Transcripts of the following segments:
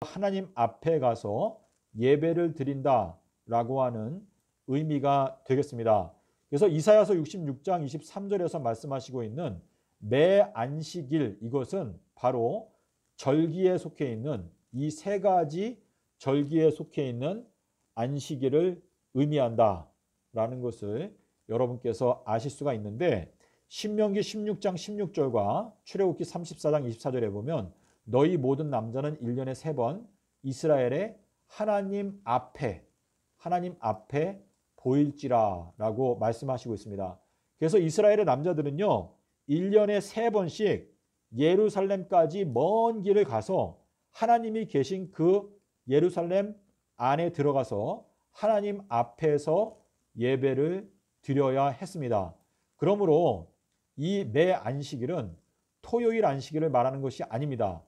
하나님 앞에 가서 예배를 드린다라고 하는 의미가 되겠습니다. 그래서 이사야서 66장 23절에서 말씀하시고 있는 매 안식일 이것은 바로 절기에 속해 있는 이 세 가지 절기에 속해 있는 안식일을 의미한다라는 것을 여러분께서 아실 수가 있는데 신명기 16장 16절과 출애굽기 34장 24절에 보면 너희 모든 남자는 1년에 세 번 이스라엘의 하나님 앞에 하나님 앞에 보일지라라고 말씀하시고 있습니다. 그래서 이스라엘의 남자들은요. 1년에 세 번씩 예루살렘까지 먼 길을 가서 하나님이 계신 그 예루살렘 안에 들어가서 하나님 앞에서 예배를 드려야 했습니다. 그러므로 이 매 안식일은 토요일 안식일을 말하는 것이 아닙니다.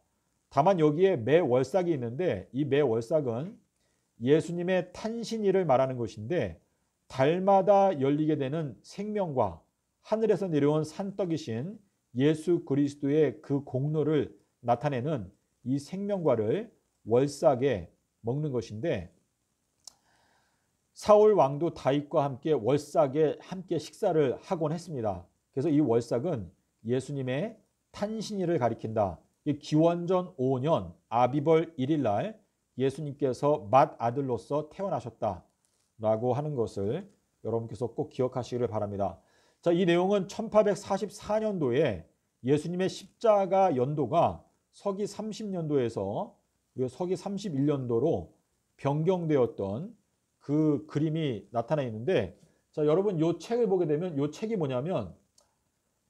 다만 여기에 매월삭이 있는데 이 매월삭은 예수님의 탄신일을 말하는 것인데 달마다 열리게 되는 생명과 하늘에서 내려온 산떡이신 예수 그리스도의 그 공로를 나타내는 이 생명과를 월삭에 먹는 것인데 사울 왕도 다윗과 함께 월삭에 함께 식사를 하곤 했습니다. 그래서 이 월삭은 예수님의 탄신일을 가리킨다. 기원전 5년 아비벌 1일 날 예수님께서 맏 아들로서 태어나셨다라고 하는 것을 여러분께서 꼭 기억하시기를 바랍니다. 자, 이 내용은 1844년도에 예수님의 십자가 연도가 서기 30년도에서 서기 31년도로 변경되었던 그 그림이 나타나 있는데 자, 여러분 이 책을 보게 되면 이 책이 뭐냐면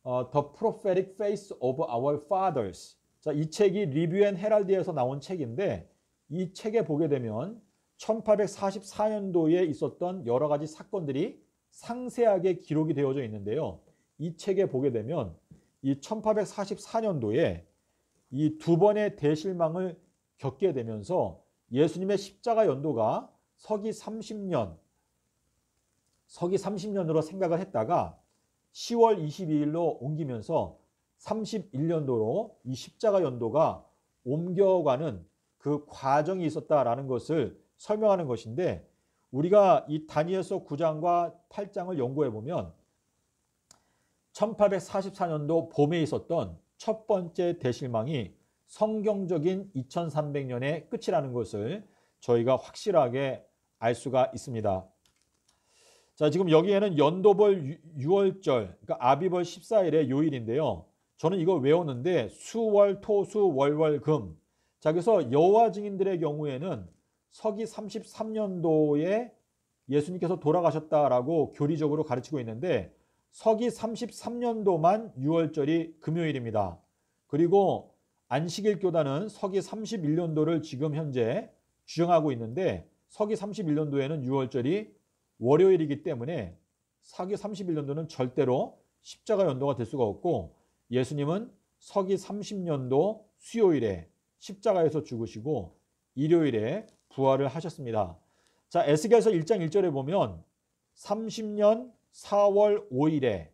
어, The Prophetic Face of Our Fathers 자, 이 책이 리뷰 앤 헤랄드에서 나온 책인데 이 책에 보게 되면 1844년도에 있었던 여러 가지 사건들이 상세하게 기록이 되어져 있는데요. 이 책에 보게 되면 이 1844년도에 이 두 번의 대실망을 겪게 되면서 예수님의 십자가 연도가 서기 30년, 서기 30년으로 생각을 했다가 10월 22일로 옮기면서 31년도로 이 십자가 연도가 옮겨가는 그 과정이 있었다라는 것을 설명하는 것인데 우리가 이 다니엘서 9장과 8장을 연구해 보면 1844년도 봄에 있었던 첫 번째 대실망이 성경적인 2300년의 끝이라는 것을 저희가 확실하게 알 수가 있습니다. 자, 지금 여기에는 연도벌 6월절, 그러니까 아비벌 14일의 요일인데요. 저는 이걸 외웠는데 수월 토수 월월 금. 자 그래서 여호와 증인들의 경우에는 서기 33년도에 예수님께서 돌아가셨다라고 교리적으로 가르치고 있는데 서기 33년도만 6월절이 금요일입니다. 그리고 안식일 교단은 서기 31년도를 지금 현재 주정하고 있는데 서기 31년도에는 6월절이 월요일이기 때문에 서기 31년도는 절대로 십자가 연도가 될 수가 없고 예수님은 서기 30년도 수요일에 십자가에서 죽으시고 일요일에 부활을 하셨습니다. 자, 에스겔서 1장 1절에 보면 30년 4월 5일에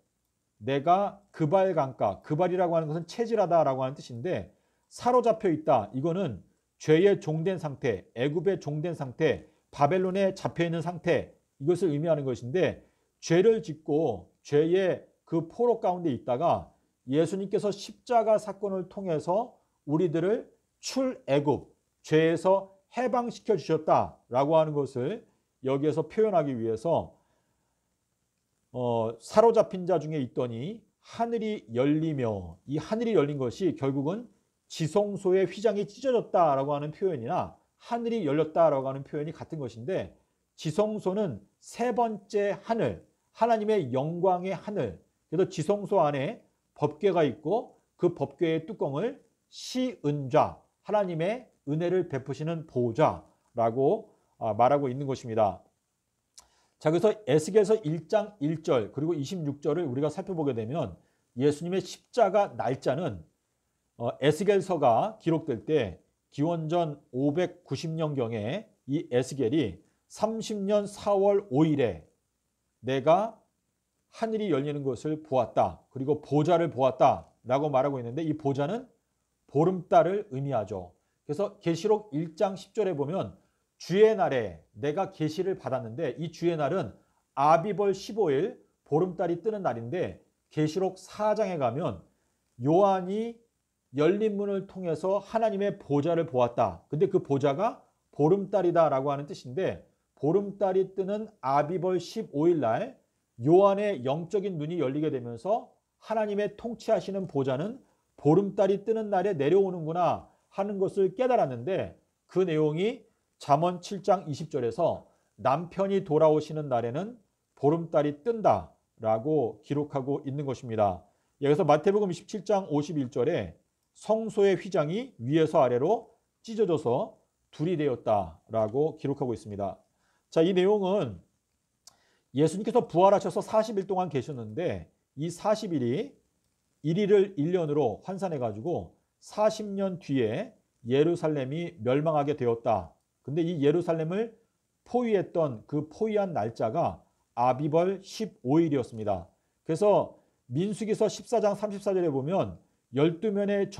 내가 그발강가, 그발이라고 하는 것은 체질하다라고 하는 뜻인데 사로잡혀 있다. 이거는 죄에 종된 상태, 애굽에 종된 상태, 바벨론에 잡혀 있는 상태 이것을 의미하는 것인데 죄를 짓고 죄의 그 포로 가운데 있다가 예수님께서 십자가 사건을 통해서 우리들을 출애굽 죄에서 해방시켜 주셨다라고 하는 것을 여기에서 표현하기 위해서 어, 사로잡힌 자 중에 있더니 하늘이 열리며 이 하늘이 열린 것이 결국은 지성소의 휘장이 찢어졌다라고 하는 표현이나 하늘이 열렸다라고 하는 표현이 같은 것인데 지성소는 세 번째 하늘 하나님의 영광의 하늘 그래서 지성소 안에 법궤가 있고 그 법궤의 뚜껑을 시은좌 하나님의 은혜를 베푸시는 보좌라고 아, 말하고 있는 것입니다. 자 그래서 에스겔서 1장 1절 그리고 26절을 우리가 살펴보게 되면 예수님의 십자가 날짜는 어, 에스겔서가 기록될 때 기원전 590년경에 이 에스겔이 30년 4월 5일에 내가 하늘이 열리는 것을 보았다. 그리고 보좌를 보았다. 라고 말하고 있는데 이 보좌는 보름달을 의미하죠. 그래서 계시록 1장 10절에 보면 주의 날에 내가 계시를 받았는데 이 주의 날은 아비벌 15일 보름달이 뜨는 날인데 계시록 4장에 가면 요한이 열린 문을 통해서 하나님의 보좌를 보았다. 근데 그 보좌가 보름달이다라고 하는 뜻인데 보름달이 뜨는 아비벌 15일 날 요한의 영적인 눈이 열리게 되면서 하나님의 통치하시는 보좌는 보름달이 뜨는 날에 내려오는구나 하는 것을 깨달았는데 그 내용이 잠언 7장 20절에서 남편이 돌아오시는 날에는 보름달이 뜬다라고 기록하고 있는 것입니다. 여기서 마태복음 17장 51절에 성소의 휘장이 위에서 아래로 찢어져서 둘이 되었다라고 기록하고 있습니다. 자, 이 내용은 예수님께서 부활하셔서 40일 동안 계셨는데 이 40일이 1일을 1년으로 환산해 가지고 40년 뒤에 예루살렘이 멸망하게 되었다. 근데 이 예루살렘을 포위했던 그 포위한 날짜가 아비벌 15일이었습니다. 그래서 민수기서 14장 34절에 보면 1 2면의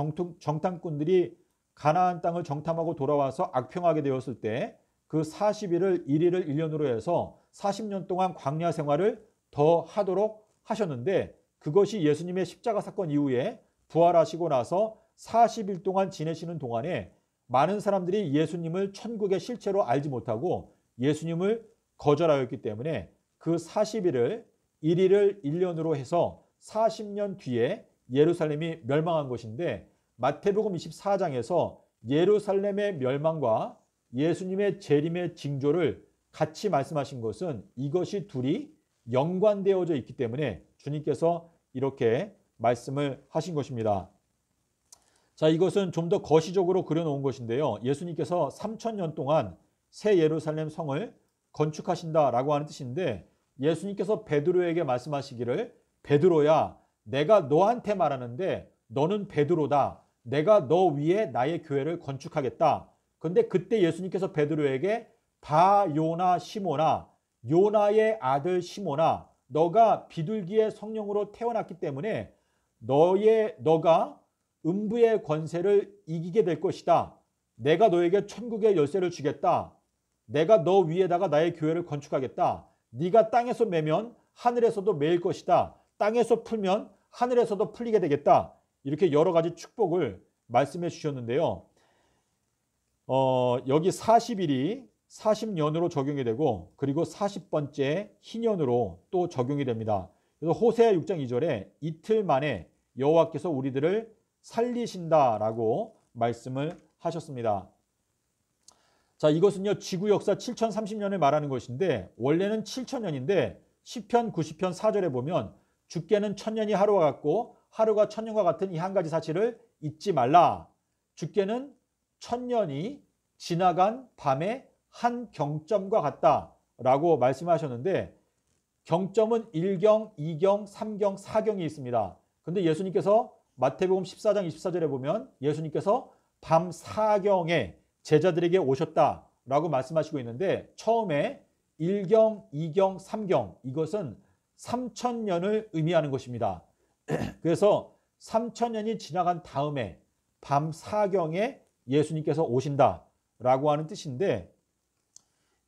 정탐, 꾼들이 가나안 땅을 정탐하고 돌아와서 악평하게 되었을 때 그 40일을 1일을 1년으로 해서 40년 동안 광야 생활을 더 하도록 하셨는데 그것이 예수님의 십자가 사건 이후에 부활하시고 나서 40일 동안 지내시는 동안에 많은 사람들이 예수님을 천국의 실체로 알지 못하고 예수님을 거절하였기 때문에 그 40일을 1일을 1년으로 해서 40년 뒤에 예루살렘이 멸망한 것인데 마태복음 24장에서 예루살렘의 멸망과 예수님의 재림의 징조를 같이 말씀하신 것은 이것이 둘이 연관되어져 있기 때문에 주님께서 이렇게 말씀을 하신 것입니다. 자, 이것은 좀 더 거시적으로 그려놓은 것인데요. 예수님께서 3천년 동안 새 예루살렘 성을 건축하신다라고 하는 뜻인데 예수님께서 베드로에게 말씀하시기를 베드로야 내가 너한테 말하는데 너는 베드로다. 내가 너 위에 나의 교회를 건축하겠다. 근데 그때 예수님께서 베드로에게 바요나 시모나 요나의 아들 시모나 너가 비둘기의 성령으로 태어났기 때문에 너의 너가 음부의 권세를 이기게 될 것이다. 내가 너에게 천국의 열쇠를 주겠다. 내가 너 위에다가 나의 교회를 건축하겠다. 네가 땅에서 매면 하늘에서도 매일 것이다. 땅에서 풀면 하늘에서도 풀리게 되겠다. 이렇게 여러 가지 축복을 말씀해 주셨는데요. 어, 여기 40일이 40년으로 적용이 되고 그리고 40번째 희년으로 또 적용이 됩니다. 그래서 호세아 6장 2절에 이틀 만에 여호와께서 우리들을 살리신다라고 말씀을 하셨습니다. 자, 이것은요. 지구 역사 7030년을 말하는 것인데 원래는 7000년인데 시편 90편 4절에 보면 죽게는 천년이 하루와 같고 하루가 천년과 같은 이 한 가지 사실을 잊지 말라. 죽게는 천년이 지나간 밤에 한 경점과 같다라고 말씀하셨는데 경점은 1경, 2경, 3경, 4경이 있습니다. 근데 예수님께서 마태복음 14장 24절에 보면 예수님께서 밤 4경에 제자들에게 오셨다라고 말씀하시고 있는데 처음에 1경, 2경, 3경 이것은 3천년을 의미하는 것입니다. 그래서 3천년이 지나간 다음에 밤 4경에 예수님께서 오신다라고 하는 뜻인데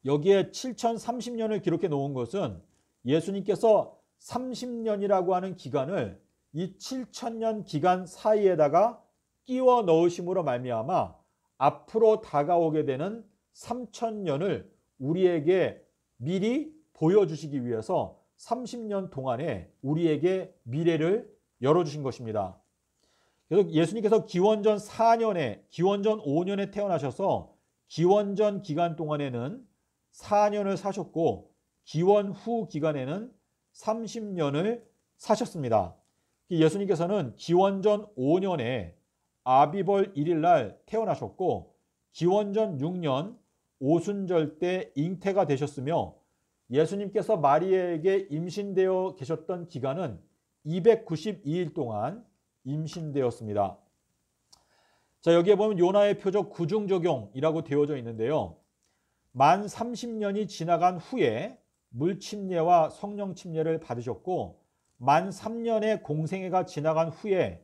여기에 7030년을 기록해 놓은 것은 예수님께서 30년이라고 하는 기간을 이 7000년 기간 사이에다가 끼워 넣으심으로 말미암아 앞으로 다가오게 되는 3000년을 우리에게 미리 보여주시기 위해서 30년 동안에 우리에게 미래를 열어주신 것입니다. 그래서 예수님께서 기원전 4년에, 기원전 5년에 태어나셔서 기원전 기간 동안에는 4년을 사셨고 기원 후 기간에는 30년을 사셨습니다. 예수님께서는 기원전 5년에 아비벌 1일 날 태어나셨고 기원전 6년 오순절 때 잉태가 되셨으며 예수님께서 마리아에게 임신되어 계셨던 기간은 292일 동안 임신되었습니다. 자, 여기에 보면 요나의 표적 구중 적용이라고 되어져 있는데요. 만 30년이 지나간 후에 물침례와 성령침례를 받으셨고 만 3년의 공생애가 지나간 후에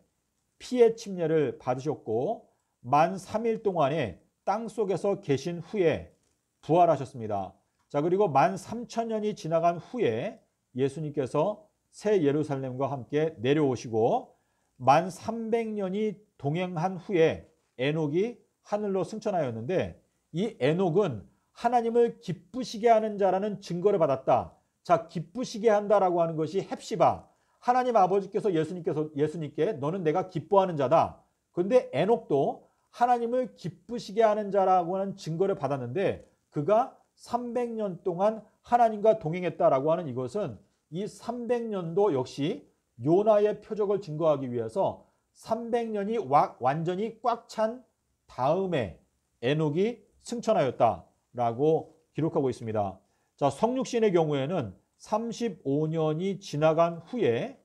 피해 침례를 받으셨고 만 3일 동안에 땅 속에서 계신 후에 부활하셨습니다. 자, 그리고 만 3천년이 지나간 후에 예수님께서 새 예루살렘과 함께 내려오시고 만 300년이 동행한 후에 에녹이 하늘로 승천하였는데 이 에녹은 하나님을 기쁘시게 하는 자라는 증거를 받았다. 자, 기쁘시게 한다라고 하는 것이 헵시바. 하나님 아버지께서 예수님께서 예수님께 너는 내가 기뻐하는 자다. 그런데 에녹도 하나님을 기쁘시게 하는 자라고 하는 증거를 받았는데 그가 300년 동안 하나님과 동행했다라고 하는 이것은 이 300년도 역시 요나의 표적을 증거하기 위해서 300년이 완전히 꽉 찬 다음에 에녹이 승천하였다. 라고 기록하고 있습니다. 자, 성육신의 경우에는 35년이 지나간 후에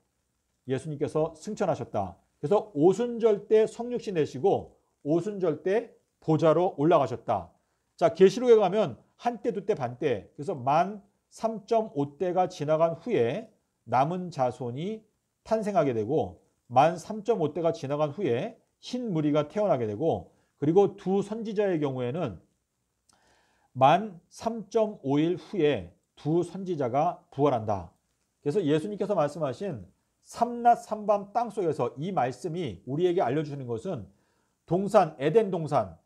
예수님께서 승천하셨다. 그래서 오순절 때 성육신 내시고 오순절 때 보좌로 올라가셨다. 자, 계시록에 가면 한때 두때 반때 그래서 만 3.5대가 지나간 후에 남은 자손이 탄생하게 되고 만 3.5대가 지나간 후에 흰 무리가 태어나게 되고 그리고 두 선지자의 경우에는 만 3.5일 후에 두 선지자가 부활한다. 그래서 예수님께서 말씀하신 삼낮 삼밤 땅속에서 이 말씀이 우리에게 알려주시는 것은 동산 에덴 동산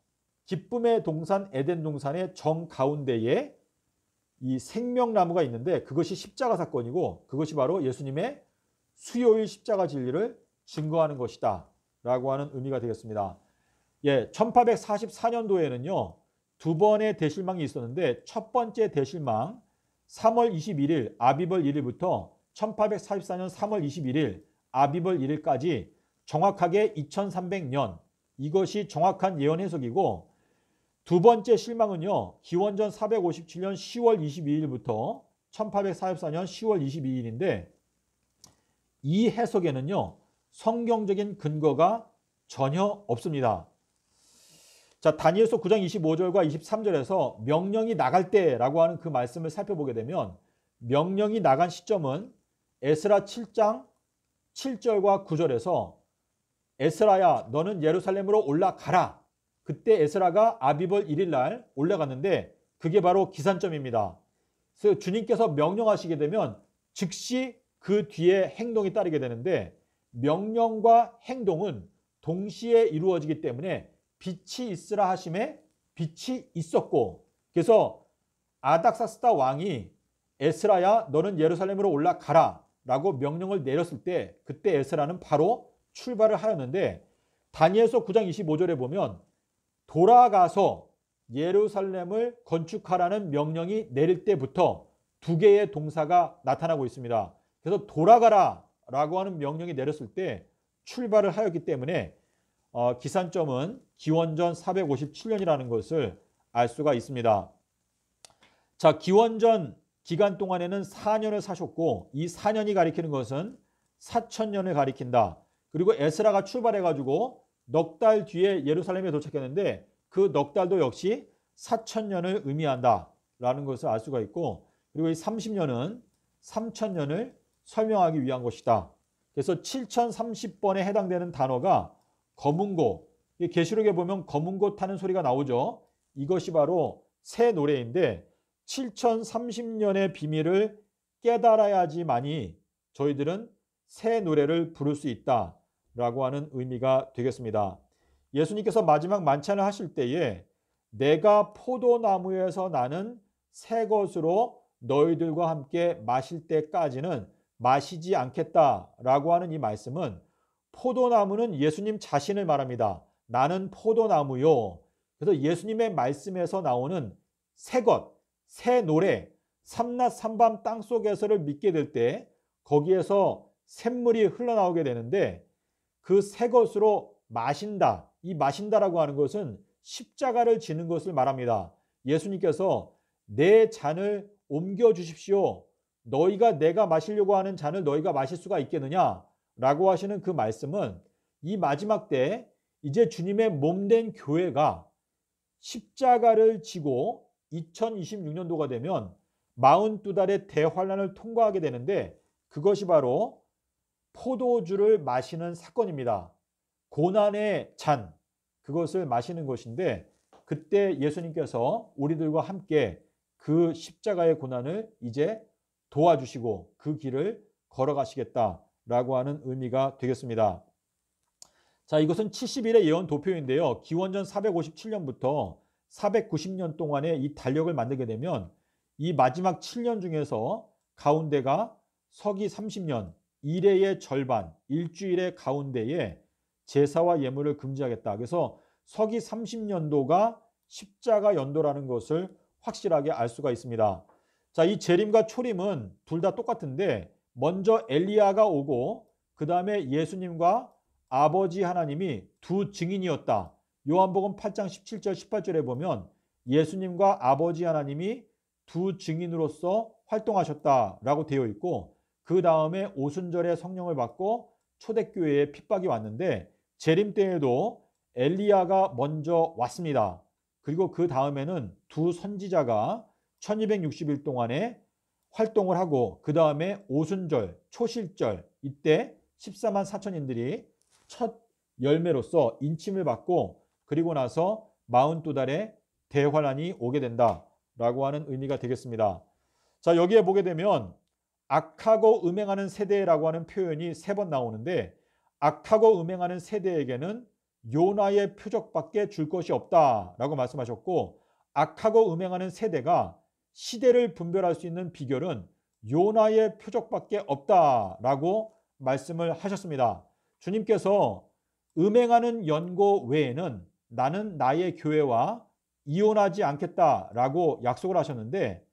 기쁨의 동산 에덴 동산의 정 가운데에 이 생명나무가 있는데 그것이 십자가 사건이고 그것이 바로 예수님의 수요일 십자가 진리를 증거하는 것이다 라고 하는 의미가 되겠습니다. 예, 1844년도에는요. 두 번의 대실망이 있었는데 첫 번째 대실망 3월 21일 아비벌 1일부터 1844년 3월 21일 아비벌 1일까지 정확하게 2300년 이것이 정확한 예언 해석이고 두 번째 실망은요. 기원전 457년 10월 22일부터 1844년 10월 22일인데 이 해석에는요. 성경적인 근거가 전혀 없습니다. 자, 다니엘서 9장 25절과 23절에서 명령이 나갈 때라고 하는 그 말씀을 살펴보게 되면 명령이 나간 시점은 에스라 7장 7절과 9절에서 에스라야 너는 예루살렘으로 올라가라. 그때 에스라가 아비벌 1일 날 올라갔는데 그게 바로 기산점입니다. 그래서 주님께서 명령하시게 되면 즉시 그 뒤에 행동이 따르게 되는데 명령과 행동은 동시에 이루어지기 때문에 빛이 있으라 하심에 빛이 있었고 그래서 아닥사스다 왕이 에스라야 너는 예루살렘으로 올라가라 라고 명령을 내렸을 때 그때 에스라는 바로 출발을 하였는데 다니엘서 9장 25절에 보면 돌아가서 예루살렘을 건축하라는 명령이 내릴 때부터 두 개의 동사가 나타나고 있습니다. 그래서 돌아가라 라고 하는 명령이 내렸을 때 출발을 하였기 때문에 어, 기산점은 기원전 457년이라는 것을 알 수가 있습니다. 자, 기원전 기간 동안에는 4년을 사셨고 이 4년이 가리키는 것은 4천년을 가리킨다. 그리고 에스라가 출발해 가지고 넉 달 뒤에 예루살렘에 도착했는데 그 넉 달도 역시 4천년을 의미한다라는 것을 알 수가 있고 그리고 이 30년은 3천년을 설명하기 위한 것이다. 그래서 7030번에 해당되는 단어가 검은고, 계시록에 보면 검은 것 타는 소리가 나오죠. 이것이 바로 새 노래인데 7030년의 비밀을 깨달아야지만이 저희들은 새 노래를 부를 수 있다라고 하는 의미가 되겠습니다. 예수님께서 마지막 만찬을 하실 때에 내가 포도나무에서 나는 새 것으로 너희들과 함께 마실 때까지는 마시지 않겠다라고 하는 이 말씀은 포도나무는 예수님 자신을 말합니다. 나는 포도나무요. 그래서 예수님의 말씀에서 나오는 새 것, 새 노래, 삼낮 삼밤 땅 속에서를 믿게 될 때 거기에서 샘물이 흘러나오게 되는데 그 새 것으로 마신다. 이 마신다라고 하는 것은 십자가를 지는 것을 말합니다. 예수님께서 내 잔을 옮겨 주십시오. 너희가 내가 마시려고 하는 잔을 너희가 마실 수가 있겠느냐? 라고 하시는 그 말씀은 이 마지막 때 이제 주님의 몸된 교회가 십자가를 지고 2026년도가 되면 42달의 대환란을 통과하게 되는데 그것이 바로 포도주를 마시는 사건입니다. 고난의 잔 그것을 마시는 것인데 그때 예수님께서 우리들과 함께 그 십자가의 고난을 이제 도와주시고 그 길을 걸어가시겠다라고 하는 의미가 되겠습니다. 자, 이것은 70일의 예언 도표인데요. 기원전 457년부터 490년 동안의 이 달력을 만들게 되면 이 마지막 7년 중에서 가운데가 서기 30년, 일해의 절반, 일주일의 가운데에 제사와 예물을 금지하겠다. 그래서 서기 30년도가 십자가 연도라는 것을 확실하게 알 수가 있습니다. 자, 이 재림과 초림은 둘 다 똑같은데 먼저 엘리야가 오고 그 다음에 예수님과 아버지 하나님이 두 증인이었다. 요한복음 8장 17절 18절에 보면 예수님과 아버지 하나님이 두 증인으로서 활동하셨다라고 되어 있고 그 다음에 오순절에 성령을 받고 초대교회에 핍박이 왔는데 재림 때에도 엘리야가 먼저 왔습니다. 그리고 그 다음에는 두 선지자가 1260일 동안에 활동을 하고 그 다음에 오순절, 초실절 이때 14만 4천인들이 첫 열매로서 인침을 받고 그리고 나서 42달에 대환란이 오게 된다라고 하는 의미가 되겠습니다. 자 여기에 보게 되면 악하고 음행하는 세대라고 하는 표현이 세 번 나오는데 악하고 음행하는 세대에게는 요나의 표적밖에 줄 것이 없다라고 말씀하셨고 악하고 음행하는 세대가 시대를 분별할 수 있는 비결은 요나의 표적밖에 없다라고 말씀을 하셨습니다. 주님께서 음행하는 연고 외에는 나는 나의 교회와 이혼하지 않겠다라고 약속을 하셨는데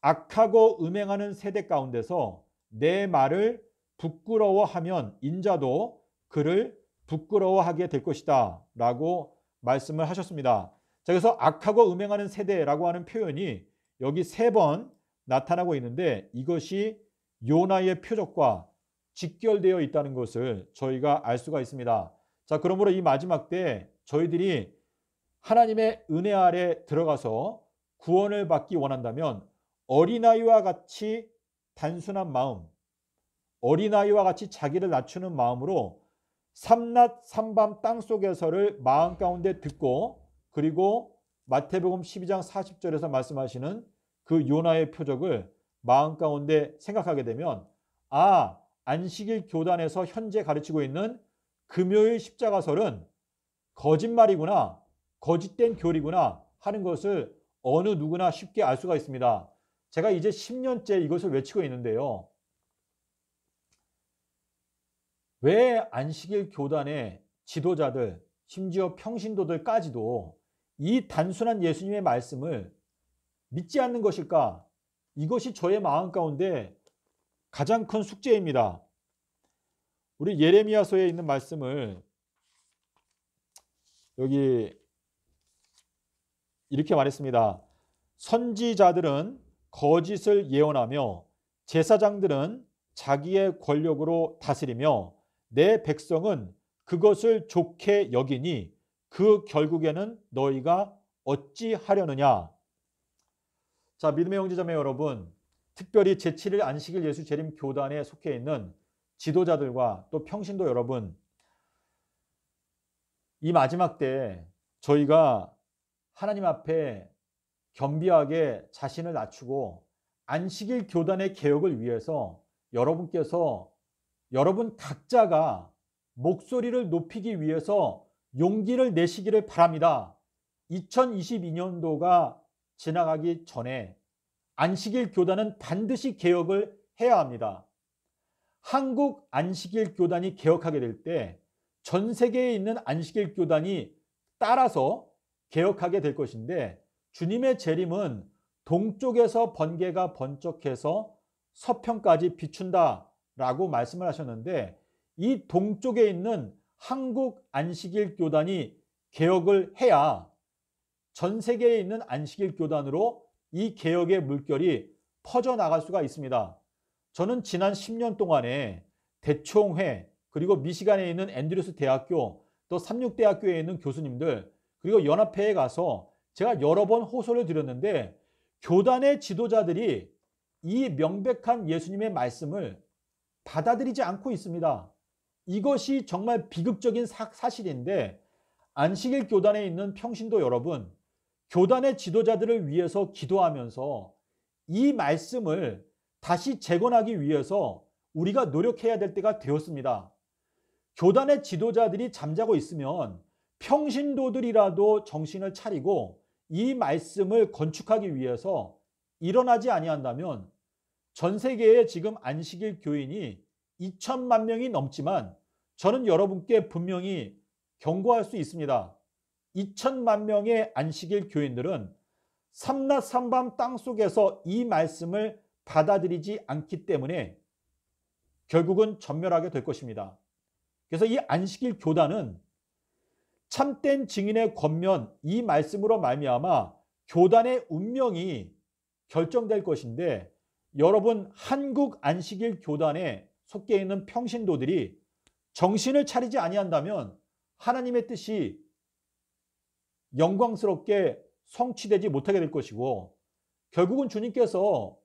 악하고 음행하는 세대 가운데서 내 말을 부끄러워하면 인자도 그를 부끄러워하게 될 것이다 라고 말씀을 하셨습니다. 자, 그래서 악하고 음행하는 세대라고 하는 표현이 여기 세 번 나타나고 있는데 이것이 요나의 표적과 직결되어 있다는 것을 저희가 알 수가 있습니다. 자, 그러므로 이 마지막 때 저희들이 하나님의 은혜 아래 들어가서 구원을 받기 원한다면 어린아이와 같이 단순한 마음, 어린아이와 같이 자기를 낮추는 마음으로 삼낮 삼밤 땅 속에서를 마음 가운데 듣고 그리고 마태복음 12장 40절에서 말씀하시는 그 요나의 표적을 마음 가운데 생각하게 되면 아 안식일 교단에서 현재 가르치고 있는 금요일 십자가설은 거짓말이구나, 거짓된 교리구나 하는 것을 어느 누구나 쉽게 알 수가 있습니다. 제가 이제 10년째 이것을 외치고 있는데요. 왜 안식일 교단의 지도자들, 심지어 평신도들까지도 이 단순한 예수님의 말씀을 믿지 않는 것일까? 이것이 저의 마음 가운데 가장 큰 숙제입니다. 우리 예레미야서에 있는 말씀을 여기 이렇게 말했습니다. 선지자들은 거짓을 예언하며 제사장들은 자기의 권력으로 다스리며 내 백성은 그것을 좋게 여기니 그 결국에는 너희가 어찌하려느냐. 자, 믿음의 형제자매 여러분, 특별히 제7일 안식일 예수 재림 교단에 속해 있는 지도자들과 또 평신도 여러분 이 마지막 때 저희가 하나님 앞에 겸비하게 자신을 낮추고 안식일 교단의 개혁을 위해서 여러분께서 여러분 각자가 목소리를 높이기 위해서 용기를 내시기를 바랍니다. 2022년도가 지나가기 전에 안식일 교단은 반드시 개혁을 해야 합니다. 한국 안식일 교단이 개혁하게 될 때 전 세계에 있는 안식일 교단이 따라서 개혁하게 될 것인데 주님의 재림은 동쪽에서 번개가 번쩍해서 서평까지 비춘다라고 말씀을 하셨는데 이 동쪽에 있는 한국 안식일 교단이 개혁을 해야 전 세계에 있는 안식일 교단으로 이 개혁의 물결이 퍼져나갈 수가 있습니다. 저는 지난 10년 동안에 대총회 그리고 미시간에 있는 앤드류스 대학교 또 삼육대학교에 있는 교수님들 그리고 연합회에 가서 제가 여러 번 호소를 드렸는데 교단의 지도자들이 이 명백한 예수님의 말씀을 받아들이지 않고 있습니다. 이것이 정말 비극적인 사, 실인데 안식일 교단에 있는 평신도 여러분 교단의 지도자들을 위해서 기도하면서 이 말씀을 다시 재건하기 위해서 우리가 노력해야 될 때가 되었습니다. 교단의 지도자들이 잠자고 있으면 평신도들이라도 정신을 차리고 이 말씀을 건축하기 위해서 일어나지 아니한다면 전 세계에 지금 안식일 교인이 2천만 명이 넘지만 저는 여러분께 분명히 경고할 수 있습니다. 2천만 명의 안식일 교인들은 삼낮 삼밤 땅속에서 이 말씀을 받아들이지 않기 때문에 결국은 전멸하게 될 것입니다. 그래서 이 안식일 교단은 참된 증인의 권면 이 말씀으로 말미암아 교단의 운명이 결정될 것인데 여러분 한국 안식일 교단에 속해 있는 평신도들이 정신을 차리지 아니한다면 하나님의 뜻이 영광스럽게 성취되지 못하게 될 것이고 결국은 주님께서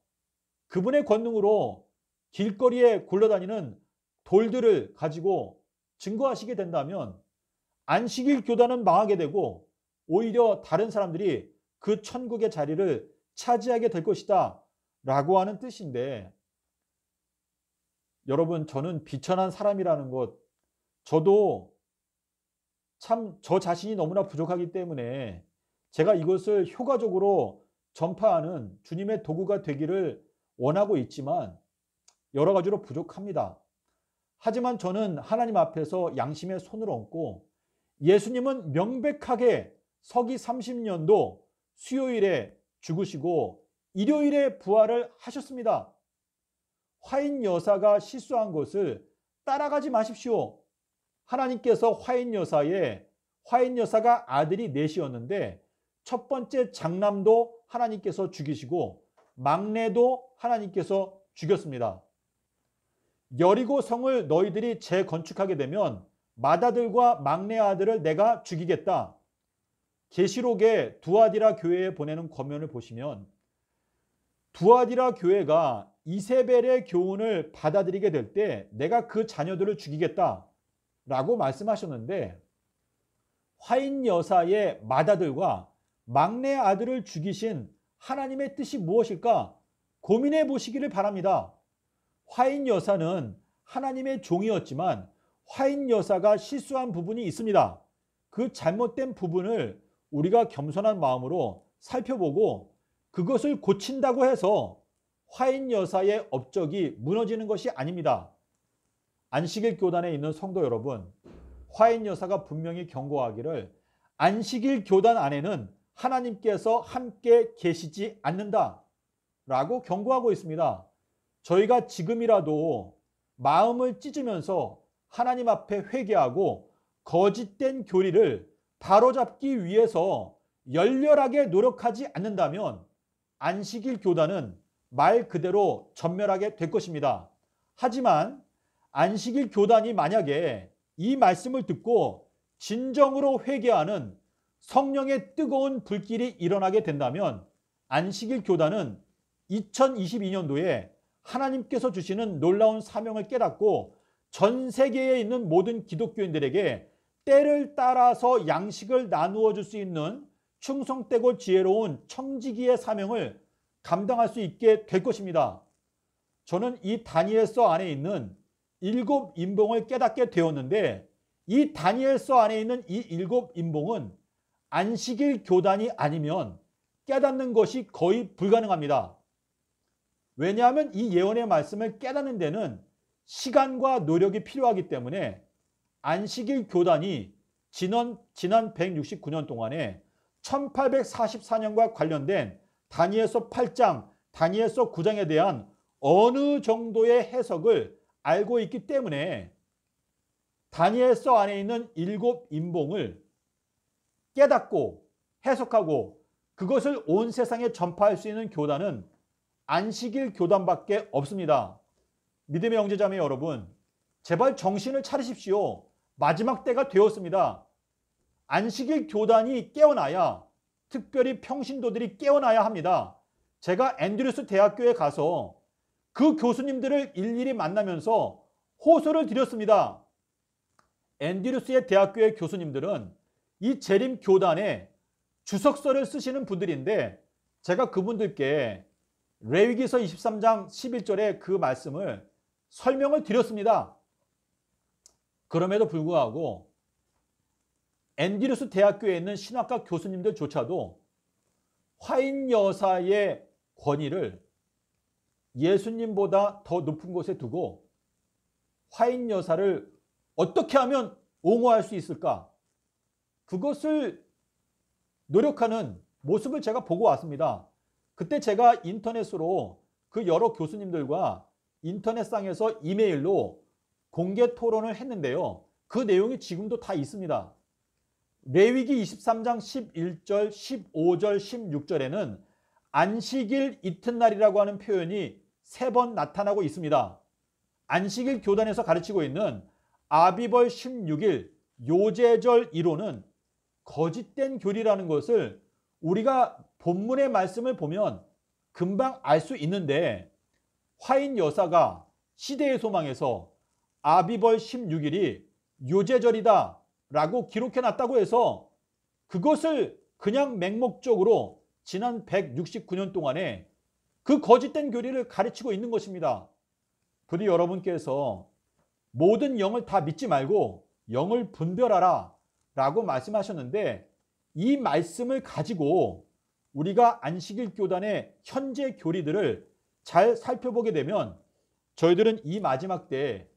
그분의 권능으로 길거리에 굴러다니는 돌들을 가지고 증거하시게 된다면 안식일 교단은 망하게 되고 오히려 다른 사람들이 그 천국의 자리를 차지하게 될 것이다 라고 하는 뜻인데 여러분 저는 비천한 사람이라는 것 저도 참저 자신이 너무나 부족하기 때문에 제가 이것을 효과적으로 전파하는 주님의 도구가 되기를 원하고 있지만 여러 가지로 부족합니다. 하지만 저는 하나님 앞에서 양심의 손을 얹고 예수님은 명백하게 서기 30년도 수요일에 죽으시고 일요일에 부활을 하셨습니다. 화인 여사가 실수한 것을 따라가지 마십시오. 하나님께서 화인 여사의 화인 여사가 아들이 넷이었는데 첫 번째 장남도 하나님께서 죽이시고 막내도 하나님께서 죽였습니다. 여리고 성을 너희들이 재건축하게 되면 맏아들과 막내 아들을 내가 죽이겠다. 계시록의 두아디라 교회에 보내는 권면을 보시면 두아디라 교회가 이세벨의 교훈을 받아들이게 될 때 내가 그 자녀들을 죽이겠다. 라고 말씀하셨는데 화인 여사의 맏아들과 막내 아들을 죽이신 하나님의 뜻이 무엇일까 고민해 보시기를 바랍니다. 화인 여사는 하나님의 종이었지만 화인 여사가 실수한 부분이 있습니다. 그 잘못된 부분을 우리가 겸손한 마음으로 살펴보고 그것을 고친다고 해서 화인 여사의 업적이 무너지는 것이 아닙니다. 안식일 교단에 있는 성도 여러분, 화인 여사가 분명히 경고하기를 안식일 교단 안에는 하나님께서 함께 계시지 않는다 라고 경고하고 있습니다. 저희가 지금이라도 마음을 찢으면서 하나님 앞에 회개하고 거짓된 교리를 바로잡기 위해서 열렬하게 노력하지 않는다면 안식일 교단은 말 그대로 전멸하게 될 것입니다. 하지만 안식일 교단이 만약에 이 말씀을 듣고 진정으로 회개하는 성령의 뜨거운 불길이 일어나게 된다면 안식일 교단은 2022년도에 하나님께서 주시는 놀라운 사명을 깨닫고 전 세계에 있는 모든 기독교인들에게 때를 따라서 양식을 나누어 줄 수 있는 충성되고 지혜로운 청지기의 사명을 감당할 수 있게 될 것입니다. 저는 이 다니엘서 안에 있는 일곱 인봉을 깨닫게 되었는데 이 다니엘서 안에 있는 이 일곱 인봉은 안식일 교단이 아니면 깨닫는 것이 거의 불가능합니다. 왜냐하면 이 예언의 말씀을 깨닫는 데는 시간과 노력이 필요하기 때문에 안식일 교단이 지난, 지난 169년 동안에 1844년과 관련된 다니엘서 8장, 다니엘서 9장에 대한 어느 정도의 해석을 알고 있기 때문에 다니엘서 안에 있는 일곱 인봉을 깨닫고 해석하고 그것을 온 세상에 전파할 수 있는 교단은 안식일 교단밖에 없습니다. 믿음의 형제자매 여러분, 제발 정신을 차리십시오. 마지막 때가 되었습니다. 안식일 교단이 깨어나야 특별히 평신도들이 깨어나야 합니다. 제가 앤드류스 대학교에 가서 그 교수님들을 일일이 만나면서 호소를 드렸습니다. 앤드류스의 대학교의 교수님들은 이 재림 교단에 주석서를 쓰시는 분들인데 제가 그분들께 레위기서 23장 11절의 그 말씀을 설명을 드렸습니다. 그럼에도 불구하고 앤디루스 대학교에 있는 신학과 교수님들조차도 화인 여사의 권위를 예수님보다 더 높은 곳에 두고 화인 여사를 어떻게 하면 옹호할 수 있을까? 그것을 노력하는 모습을 제가 보고 왔습니다. 그때 제가 인터넷으로 그 여러 교수님들과 인터넷상에서 이메일로 공개 토론을 했는데요. 그 내용이 지금도 다 있습니다. 레위기 23장 11절, 15절, 16절에는 안식일 이튿날이라고 하는 표현이 세 번 나타나고 있습니다. 안식일 교단에서 가르치고 있는 아비벌 16일 요제절 1호는 거짓된 교리라는 것을 우리가 본문의 말씀을 보면 금방 알 수 있는데 화인 여사가 시대의 소망에서 아비벌 16일이 요제절이다 라고 기록해 놨다고 해서 그것을 그냥 맹목적으로 지난 169년 동안에 그 거짓된 교리를 가르치고 있는 것입니다. 부디 여러분께서 모든 영을 다 믿지 말고 영을 분별하라 라고 말씀하셨는데 이 말씀을 가지고 우리가 안식일 교단의 현재 교리들을 잘 살펴보게 되면 저희들은 이 마지막 때에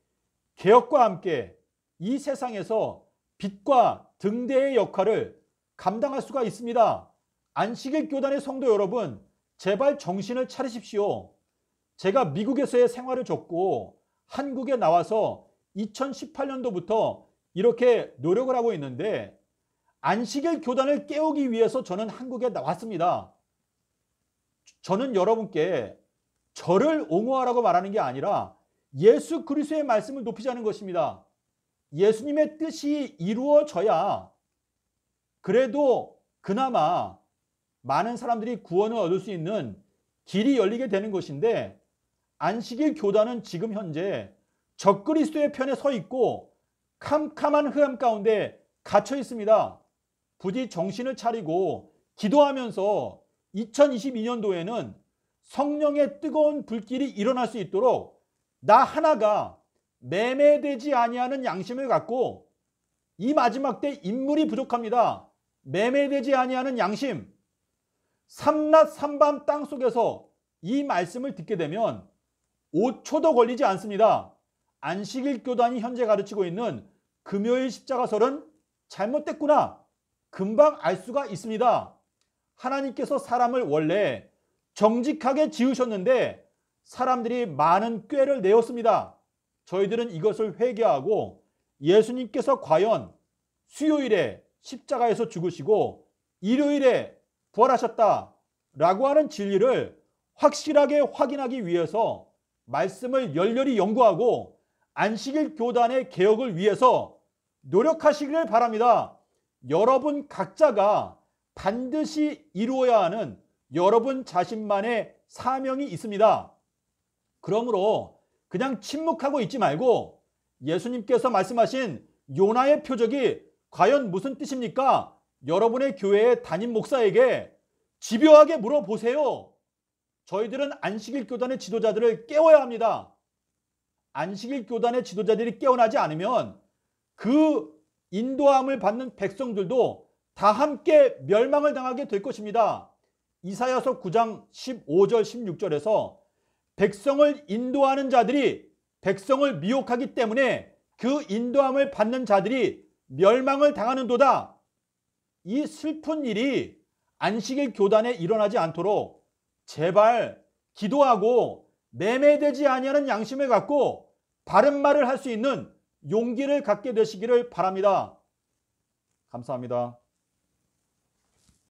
개혁과 함께 이 세상에서 빛과 등대의 역할을 감당할 수가 있습니다. 안식일 교단의 성도 여러분, 제발 정신을 차리십시오. 제가 미국에서의 생활을 접고 한국에 나와서 2018년도부터 이렇게 노력을 하고 있는데 안식일 교단을 깨우기 위해서 저는 한국에 나왔습니다. 저는 여러분께 저를 옹호하라고 말하는 게 아니라 예수 그리스도의 말씀을 높이자는 것입니다. 예수님의 뜻이 이루어져야 그래도 그나마 많은 사람들이 구원을 얻을 수 있는 길이 열리게 되는 것인데 안식일 교단은 지금 현재 적그리스도의 편에 서 있고 캄캄한 흐름 가운데 갇혀 있습니다. 부디 정신을 차리고 기도하면서 2022년도에는 성령의 뜨거운 불길이 일어날 수 있도록 나 하나가 매매되지 아니하는 양심을 갖고 이 마지막 때 인물이 부족합니다. 매매되지 아니하는 양심 삼낮 삼밤 땅 속에서 이 말씀을 듣게 되면 5초도 걸리지 않습니다. 안식일 교단이 현재 가르치고 있는 금요일 십자가설은 잘못됐구나. 금방 알 수가 있습니다. 하나님께서 사람을 원래 정직하게 지으셨는데 사람들이 많은 꾀를 내었습니다. 저희들은 이것을 회개하고 예수님께서 과연 수요일에 십자가에서 죽으시고 일요일에 부활하셨다 라고 하는 진리를 확실하게 확인하기 위해서 말씀을 열렬히 연구하고 안식일 교단의 개혁을 위해서 노력하시기를 바랍니다. 여러분 각자가 반드시 이루어야 하는 여러분 자신만의 사명이 있습니다. 그러므로 그냥 침묵하고 있지 말고 예수님께서 말씀하신 요나의 표적이 과연 무슨 뜻입니까? 여러분의 교회의 담임 목사에게 집요하게 물어보세요. 저희들은 안식일 교단의 지도자들을 깨워야 합니다. 안식일 교단의 지도자들이 깨어나지 않으면 그 인도함을 받는 백성들도 다 함께 멸망을 당하게 될 것입니다. 이사야서 9장 15절 16절에서 백성을 인도하는 자들이 백성을 미혹하기 때문에 그 인도함을 받는 자들이 멸망을 당하는도다. 이 슬픈 일이 안식일 교단에 일어나지 않도록 제발 기도하고 매매되지 아니하는 양심을 갖고 바른 말을 할 수 있는 용기를 갖게 되시기를 바랍니다. 감사합니다.